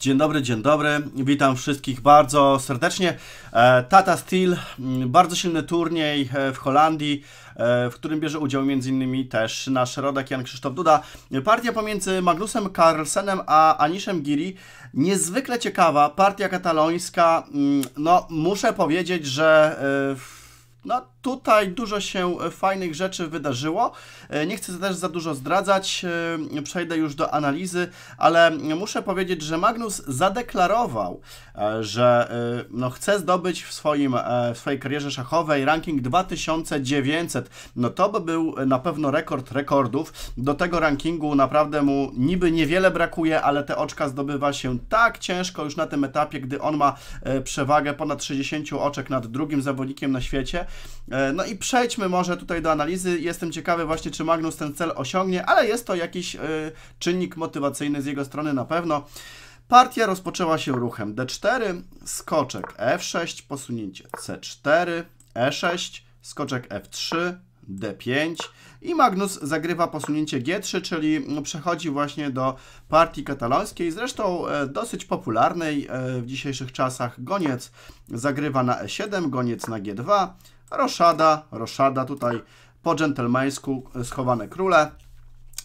Dzień dobry, dzień dobry. Witam wszystkich bardzo serdecznie. E, Tata Steel, mm, bardzo silny turniej e, w Holandii, e, w którym bierze udział m.in. też nasz rodak Jan Krzysztof Duda. Partia pomiędzy Magnusem Carlsenem a Aniszem Giri. Niezwykle ciekawa, partia katalońska. Mm, no, muszę powiedzieć, że no, tutaj dużo się e, fajnych rzeczy wydarzyło. E, nie chcę też za dużo zdradzać, e, przejdę już do analizy, ale muszę powiedzieć, że Magnus zadeklarował, że no, chce zdobyć w, swoim, w swojej karierze szachowej ranking 2900. No to by był na pewno rekord rekordów. Do tego rankingu naprawdę mu niby niewiele brakuje, ale te oczka zdobywa się tak ciężko już na tym etapie, gdy on ma przewagę ponad 60 oczek nad drugim zawodnikiem na świecie, E, no i przejdźmy może tutaj do analizy. Jestem ciekawy właśnie, czy Magnus ten cel osiągnie, ale jest to jakiś e, czynnik motywacyjny z jego strony na pewno. Partia rozpoczęła się ruchem D4, skoczek F6, posunięcie C4, E6, skoczek F3, D5 i Magnus zagrywa posunięcie G3, czyli przechodzi właśnie do partii katalońskiej, zresztą e, dosyć popularnej w dzisiejszych czasach. Goniec zagrywa na E7, goniec na G2, roszada, roszada tutaj po dżentelmeńsku e, schowane króle.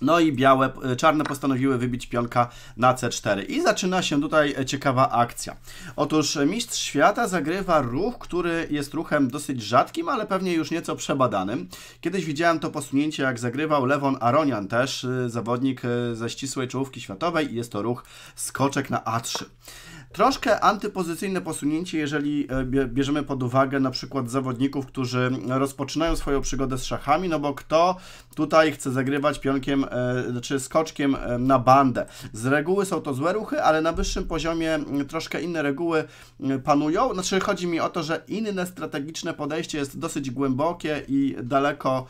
No i białe, e, czarne postanowiły wybić pionka na C4. I zaczyna się tutaj e, ciekawa akcja. Otóż mistrz świata zagrywa ruch, który jest ruchem dosyć rzadkim, ale pewnie już nieco przebadanym. Kiedyś widziałem to posunięcie, jak zagrywał Lewon Aronian też, zawodnik ze ścisłej czołówki światowej i jest to ruch skoczek na A3. Troszkę antypozycyjne posunięcie, jeżeli e, bierzemy pod uwagę na przykład zawodników, którzy rozpoczynają swoją przygodę z szachami, no bo kto tutaj chce zagrywać pionkiem e, czy znaczy skoczkiem e, na bandę? Z reguły są to złe ruchy, ale na wyższym poziomie troszkę inne reguły panują. Znaczy chodzi mi o to, że inne strategiczne podejście jest dosyć głębokie i daleko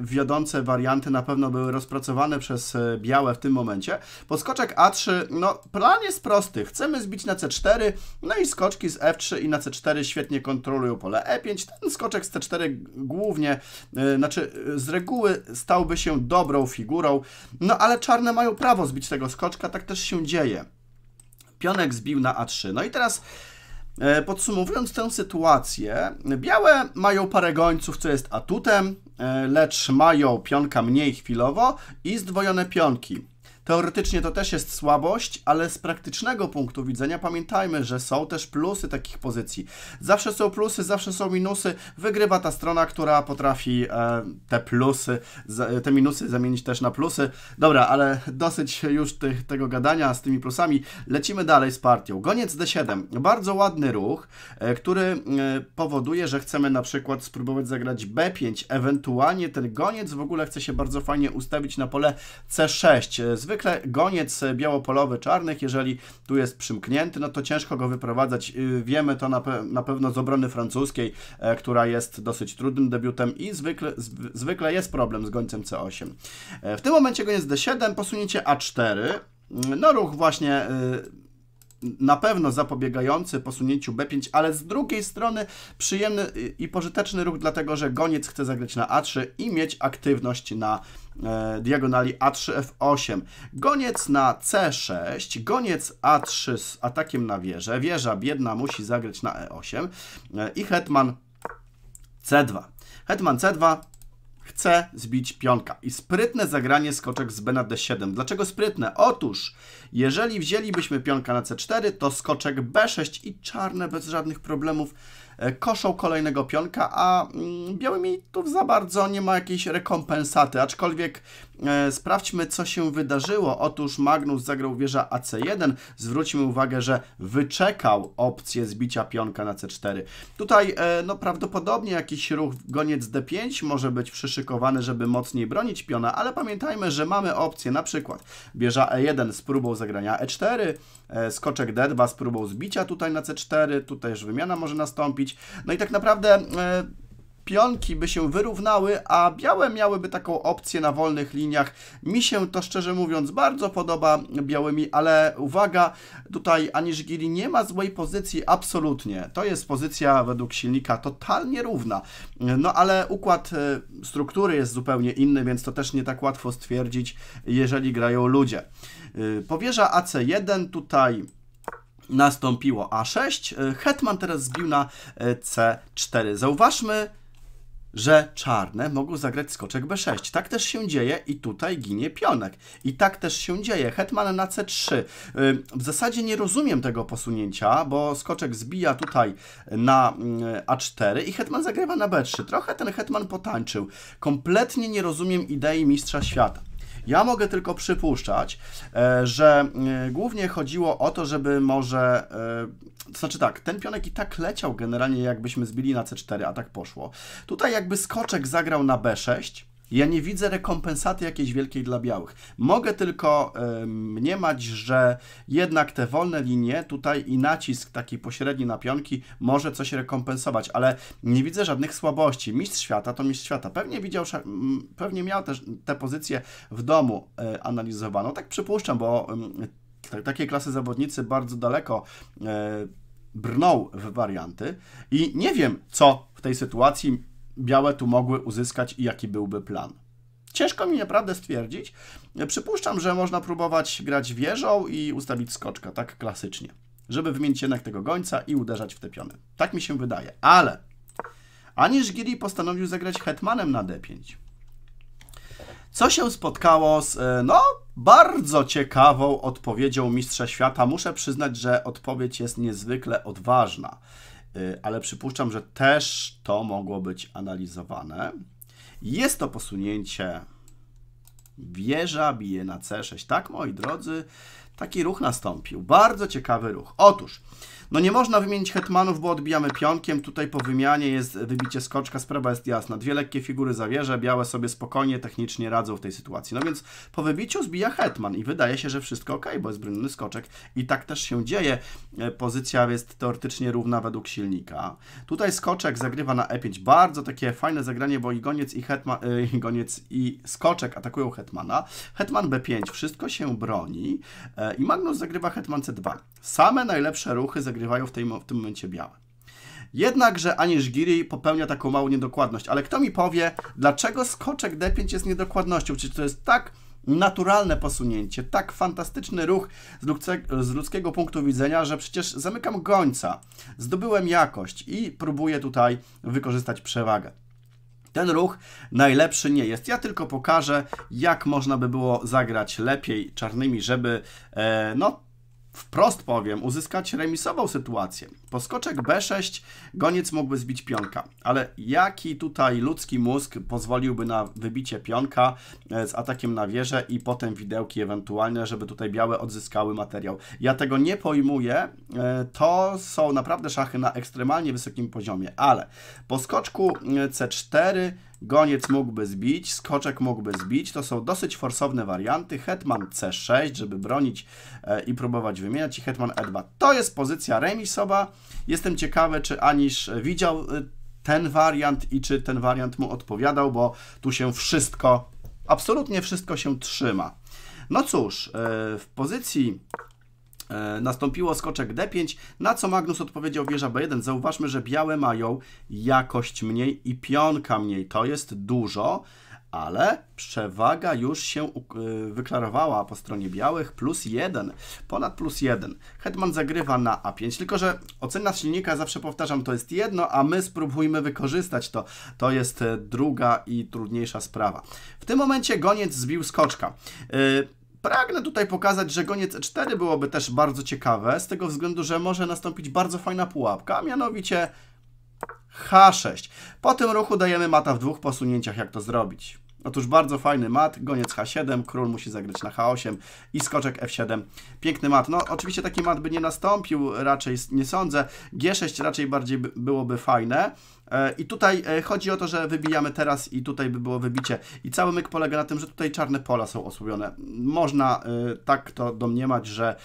wiodące warianty na pewno były rozpracowane przez białe w tym momencie. skoczek A3, no plan jest prosty. Chcemy zbić na c4, no i skoczki z f3 i na c4 świetnie kontrolują pole e5. Ten skoczek z c4 głównie, e, znaczy e, z reguły stałby się dobrą figurą, no ale czarne mają prawo zbić tego skoczka, tak też się dzieje. Pionek zbił na a3. No i teraz... E, podsumowując tę sytuację, białe mają parę gońców, co jest atutem, lecz mają pionka mniej chwilowo i zdwojone pionki. Teoretycznie to też jest słabość, ale z praktycznego punktu widzenia pamiętajmy, że są też plusy takich pozycji. Zawsze są plusy, zawsze są minusy. Wygrywa ta strona, która potrafi e, te plusy, z, te minusy zamienić też na plusy. Dobra, ale dosyć już tych, tego gadania z tymi plusami. Lecimy dalej z partią. Goniec D7. Bardzo ładny ruch, e, który e, powoduje, że chcemy na przykład spróbować zagrać B5. Ewentualnie ten goniec w ogóle chce się bardzo fajnie ustawić na pole C6. E, zwykle zwykle goniec e, białopolowy czarnych, jeżeli tu jest przymknięty, no to ciężko go wyprowadzać. Y, wiemy to na, pe na pewno z obrony francuskiej, e, która jest dosyć trudnym debiutem i zwykle, zwykle jest problem z gońcem C8. E, w tym momencie goniec D7, posunięcie A4, mm, no ruch właśnie y, na pewno zapobiegający posunięciu B5, ale z drugiej strony przyjemny i pożyteczny ruch, dlatego że goniec chce zagrać na A3 i mieć aktywność na e, diagonali A3, F8. Goniec na C6, goniec A3 z atakiem na wieżę, wieża biedna musi zagrać na E8 e, i hetman C2. Hetman C2 chce zbić pionka. I sprytne zagranie skoczek z na D7. Dlaczego sprytne? Otóż, jeżeli wzięlibyśmy pionka na C4, to skoczek B6 i czarne bez żadnych problemów E, koszą kolejnego pionka, a mm, biały tu za bardzo nie ma jakiejś rekompensaty, aczkolwiek e, sprawdźmy co się wydarzyło. Otóż Magnus zagrał wieża AC1, zwróćmy uwagę, że wyczekał opcję zbicia pionka na C4. Tutaj e, no prawdopodobnie jakiś ruch goniec D5 może być przyszykowany, żeby mocniej bronić piona, ale pamiętajmy, że mamy opcję na przykład wieża E1 z próbą zagrania E4, e, skoczek D2 z próbą zbicia tutaj na C4, tutaj już wymiana może nastąpić, zrobić. No i tak naprawdę e, pionki by się wyrównały, a białe miałyby taką opcję na wolnych liniach. Mi się to szczerze mówiąc bardzo podoba białymi, ale uwaga, tutaj Giri nie ma złej pozycji absolutnie. To jest pozycja według silnika totalnie równa. No ale układ e, struktury jest zupełnie inny, więc to też nie tak łatwo stwierdzić, jeżeli grają ludzie. E, powierza AC1 tutaj nastąpiło A6, e, hetman teraz zbił na e, C4. Zauważmy, że czarne mogą zagrać skoczek B6. Tak też się dzieje i tutaj ginie pionek. I tak też się dzieje. Hetman na C3. E, w zasadzie nie rozumiem tego posunięcia, bo skoczek zbija tutaj na mm, A4 i hetman zagrywa na B3. Trochę ten hetman potańczył. Kompletnie nie rozumiem idei mistrza świata. Ja mogę tylko przypuszczać, e, że e, głównie chodziło o to, żeby może. E, to znaczy tak, ten pionek i tak leciał generalnie, jakbyśmy zbili na C4, a tak poszło. Tutaj jakby skoczek zagrał na B6 ja nie widzę rekompensaty jakiejś wielkiej dla białych. Mogę tylko mniemać, że jednak te wolne linie tutaj i nacisk taki pośredni na pionki może coś rekompensować, ale nie widzę żadnych słabości. Mistrz świata to mistrz świata. Pewnie widział, pewnie miał też tę pozycję w domu y, analizowaną. Tak przypuszczam, bo takiej klasy zawodnicy bardzo daleko e, brnął w warianty i nie wiem, co w tej sytuacji białe tu mogły uzyskać i jaki byłby plan. Ciężko mi naprawdę stwierdzić. Przypuszczam, że można próbować grać wieżą i ustawić skoczka, tak klasycznie, żeby wymienić jednak tego gońca i uderzać w te piony. Tak mi się wydaje, ale Aniż Giri postanowił zagrać hetmanem na d5. Co się spotkało z, e, no, bardzo ciekawą odpowiedzią Mistrza Świata. Muszę przyznać, że odpowiedź jest niezwykle odważna. Y, ale przypuszczam, że też to mogło być analizowane. Jest to posunięcie wieża bije na C6. Tak, moi drodzy, taki ruch nastąpił. Bardzo ciekawy ruch. Otóż no nie można wymienić hetmanów, bo odbijamy pionkiem. Tutaj po wymianie jest wybicie skoczka, sprawa jest jasna. Dwie lekkie figury zawierze, białe sobie spokojnie technicznie radzą w tej sytuacji. No więc po wybiciu zbija hetman i wydaje się, że wszystko ok, bo jest brynny skoczek. I tak też się dzieje. E, pozycja jest teoretycznie równa według silnika. Tutaj skoczek zagrywa na e5. Bardzo takie fajne zagranie, bo i goniec i, hetman, e, i, goniec i skoczek atakują hetmana. Hetman b5, wszystko się broni e, i Magnus zagrywa hetman c2. Same najlepsze ruchy zagrywają w, tej, w tym momencie białe. Jednakże aniż Giri popełnia taką małą niedokładność. Ale kto mi powie, dlaczego skoczek D5 jest niedokładnością? Czy to jest tak naturalne posunięcie, tak fantastyczny ruch z, ludzce, z ludzkiego punktu widzenia, że przecież zamykam gońca, zdobyłem jakość i próbuję tutaj wykorzystać przewagę. Ten ruch najlepszy nie jest. Ja tylko pokażę, jak można by było zagrać lepiej czarnymi, żeby e, no, wprost powiem, uzyskać remisową sytuację. Poskoczek B6, goniec mógłby zbić pionka, ale jaki tutaj ludzki mózg pozwoliłby na wybicie pionka e, z atakiem na wieżę i potem widełki ewentualnie, żeby tutaj białe odzyskały materiał. Ja tego nie pojmuję, e, to są naprawdę szachy na ekstremalnie wysokim poziomie, ale po skoczku e, C4 Goniec mógłby zbić, skoczek mógłby zbić. To są dosyć forsowne warianty. Hetman C6, żeby bronić e, i próbować wymieniać. I Hetman E2. To jest pozycja remisowa. Jestem ciekawy, czy Anisz e, widział e, ten wariant i czy ten wariant mu odpowiadał, bo tu się wszystko, absolutnie wszystko się trzyma. No cóż, w pozycji E, nastąpiło skoczek D5, na co Magnus odpowiedział wieża B1. Zauważmy, że białe mają jakość mniej i pionka mniej. To jest dużo, ale przewaga już się e, wyklarowała po stronie białych. Plus 1, ponad plus 1. Hetman zagrywa na A5, tylko że ocena silnika, zawsze powtarzam, to jest jedno, a my spróbujmy wykorzystać to. To jest e, druga i trudniejsza sprawa. W tym momencie goniec zbił skoczka. Yy, Pragnę tutaj pokazać, że goniec E4 byłoby też bardzo ciekawe, z tego względu, że może nastąpić bardzo fajna pułapka, a mianowicie H6. Po tym ruchu dajemy mata w dwóch posunięciach, jak to zrobić. Otóż bardzo fajny mat, goniec H7, król musi zagrać na H8 i skoczek F7. Piękny mat. No oczywiście taki mat by nie nastąpił, raczej nie sądzę. G6 raczej bardziej byłoby fajne. E, I tutaj e, chodzi o to, że wybijamy teraz i tutaj by było wybicie. I cały myk polega na tym, że tutaj czarne pola są osłabione. Można e, tak to domniemać, że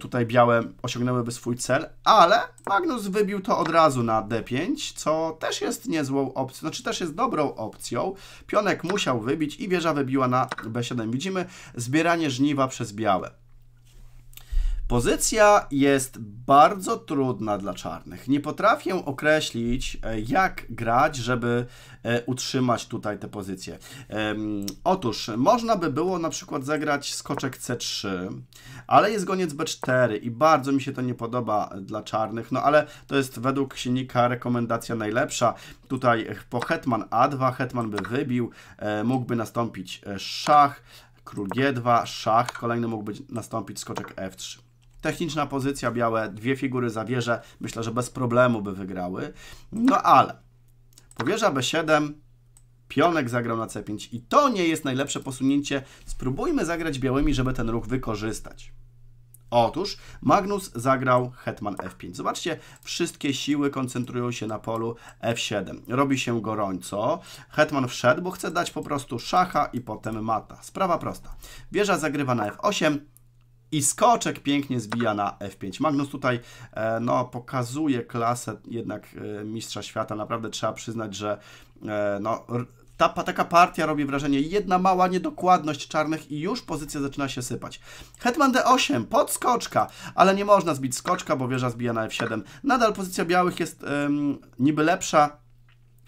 tutaj białe osiągnęłyby swój cel, ale Magnus wybił to od razu na D5, co też jest niezłą opcją, znaczy też jest dobrą opcją. Pionek musiał wybić i wieża wybiła na B7. Widzimy zbieranie żniwa przez białe. Pozycja jest bardzo trudna dla czarnych. Nie potrafię określić, e, jak grać, żeby e, utrzymać tutaj tę pozycję. Otóż można by było na przykład zagrać skoczek C3, ale jest goniec B4 i bardzo mi się to nie podoba e, dla czarnych, no ale to jest według silnika rekomendacja najlepsza. Tutaj po hetman A2, hetman by wybił, mógłby nastąpić szach, król G2, szach, kolejny mógłby nastąpić skoczek F3. Techniczna pozycja, białe, dwie figury za wieżę, myślę, że bez problemu by wygrały. No ale powieża B7, pionek zagrał na C5 i to nie jest najlepsze posunięcie. Spróbujmy zagrać białymi, żeby ten ruch wykorzystać. Otóż Magnus zagrał hetman f5. Zobaczcie, wszystkie siły koncentrują się na polu f7. Robi się gorąco. Hetman wszedł, bo chce dać po prostu szacha i potem mata. Sprawa prosta. Wieża zagrywa na f8, i skoczek pięknie zbija na F5. Magnus tutaj e, no, pokazuje klasę jednak e, mistrza świata. Naprawdę trzeba przyznać, że e, no, ta, taka partia robi wrażenie. Jedna mała niedokładność czarnych i już pozycja zaczyna się sypać. Hetman D8, podskoczka, ale nie można zbić skoczka, bo wieża zbija na F7. Nadal pozycja białych jest ym, niby lepsza,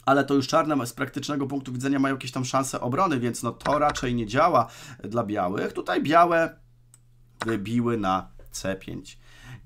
ale to już czarne z praktycznego punktu widzenia mają jakieś tam szanse obrony, więc no to raczej nie działa dla białych. Tutaj białe biły na C5.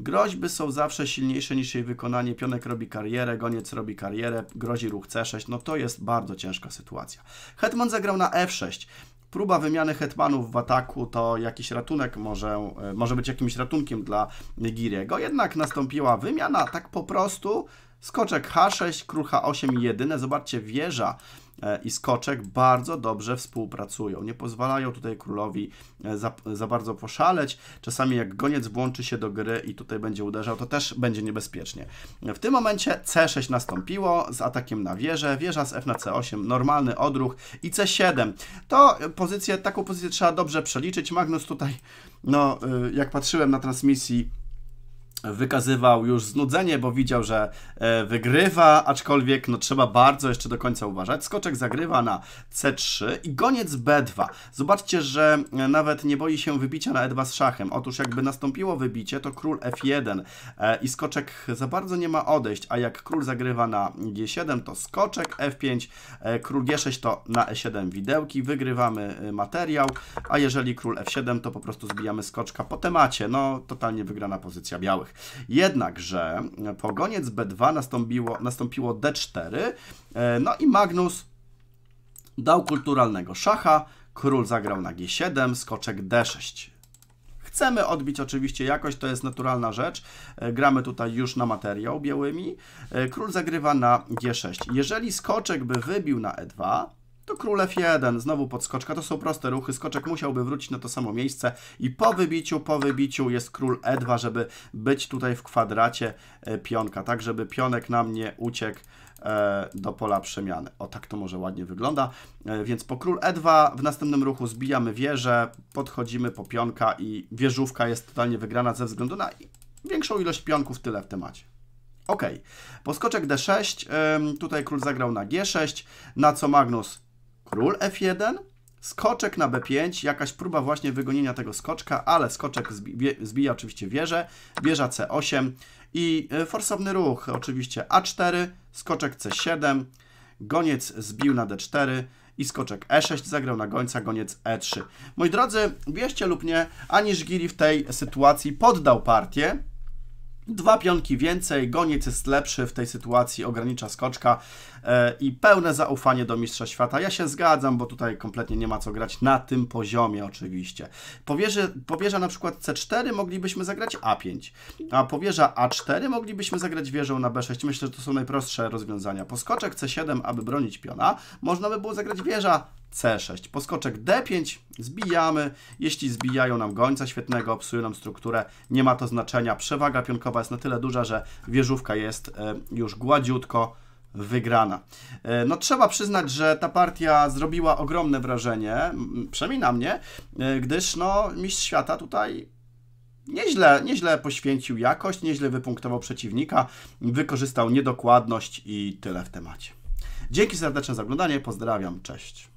Groźby są zawsze silniejsze niż jej wykonanie. Pionek robi karierę, goniec robi karierę, grozi ruch C6. No to jest bardzo ciężka sytuacja. Hetman zagrał na F6. Próba wymiany hetmanów w ataku to jakiś ratunek może, e, może być jakimś ratunkiem dla Giriego. Jednak nastąpiła wymiana tak po prostu Skoczek H6, król H8 jedyne. Zobaczcie, wieża e, i skoczek bardzo dobrze współpracują. Nie pozwalają tutaj królowi e, za, za bardzo poszaleć. Czasami jak goniec włączy się do gry i tutaj będzie uderzał, to też będzie niebezpiecznie. W tym momencie C6 nastąpiło z atakiem na wieżę, wieża z F na C8, normalny odruch i C7. To pozycję, taką pozycję trzeba dobrze przeliczyć. Magnus tutaj, no y, jak patrzyłem na transmisji, wykazywał już znudzenie, bo widział, że e, wygrywa, aczkolwiek no, trzeba bardzo jeszcze do końca uważać. Skoczek zagrywa na C3 i goniec B2. Zobaczcie, że e, nawet nie boi się wybicia na E2 z szachem. Otóż jakby nastąpiło wybicie, to król F1 e, i skoczek za bardzo nie ma odejść, a jak król zagrywa na G7, to skoczek F5, król G6 to na E7 widełki, wygrywamy materiał, a jeżeli król F7, to po prostu zbijamy skoczka po temacie. No, totalnie wygrana pozycja białych. Jednakże po goniec B2 nastąpiło, nastąpiło D4, e, no i Magnus dał kulturalnego szacha, król zagrał na G7, skoczek D6. Chcemy odbić oczywiście jakoś, to jest naturalna rzecz. E, gramy tutaj już na materiał białymi. E, król zagrywa na G6. Jeżeli skoczek by wybił na E2, to król F1, znowu podskoczka, to są proste ruchy, skoczek musiałby wrócić na to samo miejsce i po wybiciu, po wybiciu jest król E2, żeby być tutaj w kwadracie e, pionka, tak żeby pionek nam nie uciekł e, do pola przemiany. O, tak to może ładnie wygląda. E, więc po król E2 w następnym ruchu zbijamy wieżę, podchodzimy po pionka i wieżówka jest totalnie wygrana ze względu na większą ilość pionków tyle w temacie. Ok, poskoczek D6, tutaj król zagrał na G6, na co Magnus Król F1, skoczek na B5, jakaś próba właśnie wygonienia tego skoczka, ale skoczek zbija, zbija oczywiście wieżę, wieża C8 i e, forsowny ruch oczywiście A4, skoczek C7, goniec zbił na D4, i skoczek E6 zagrał na gońca, goniec E3. Moi drodzy, wierzcie lub nie, Anisz Giri w tej sytuacji poddał partię, Dwa pionki więcej, goniec jest lepszy w tej sytuacji, ogranicza skoczka e, i pełne zaufanie do Mistrza Świata. Ja się zgadzam, bo tutaj kompletnie nie ma co grać na tym poziomie oczywiście. Powierzy, powierza na przykład C4 moglibyśmy zagrać A5, a powierza A4 moglibyśmy zagrać wieżą na B6. Myślę, że to są najprostsze rozwiązania. Poskoczek C7, aby bronić piona, można by było zagrać wieża C6. Poskoczek D5, zbijamy. Jeśli zbijają nam gońca świetnego, psują nam strukturę, nie ma to znaczenia. Przewaga pionkowa jest na tyle duża, że wieżówka jest e, już gładziutko wygrana. E, no trzeba przyznać, że ta partia zrobiła ogromne wrażenie, przynajmniej na mnie, e, gdyż no mistrz świata tutaj nieźle, nieźle poświęcił jakość, nieźle wypunktował przeciwnika, wykorzystał niedokładność i tyle w temacie. Dzięki serdecznie za oglądanie, pozdrawiam, cześć.